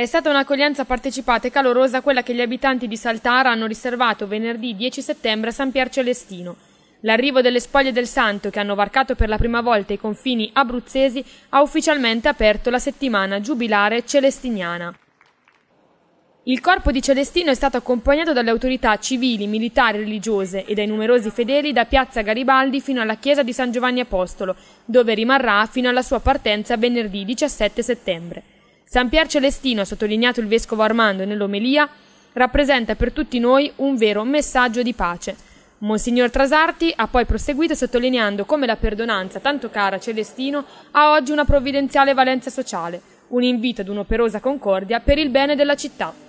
È stata un'accoglienza partecipata e calorosa quella che gli abitanti di Saltara hanno riservato venerdì 10 settembre a San Pier Celestino. L'arrivo delle spoglie del santo, che hanno varcato per la prima volta i confini abruzzesi, ha ufficialmente aperto la settimana giubilare celestiniana. Il corpo di Celestino è stato accompagnato dalle autorità civili, militari, e religiose e dai numerosi fedeli da piazza Garibaldi fino alla chiesa di San Giovanni Apostolo, dove rimarrà fino alla sua partenza venerdì 17 settembre. San Pier Celestino, ha sottolineato il vescovo Armando nell'omelia, rappresenta per tutti noi un vero messaggio di pace. Monsignor Trasarti ha poi proseguito sottolineando come la perdonanza tanto cara a Celestino ha oggi una provvidenziale valenza sociale, un invito ad un'operosa concordia per il bene della città.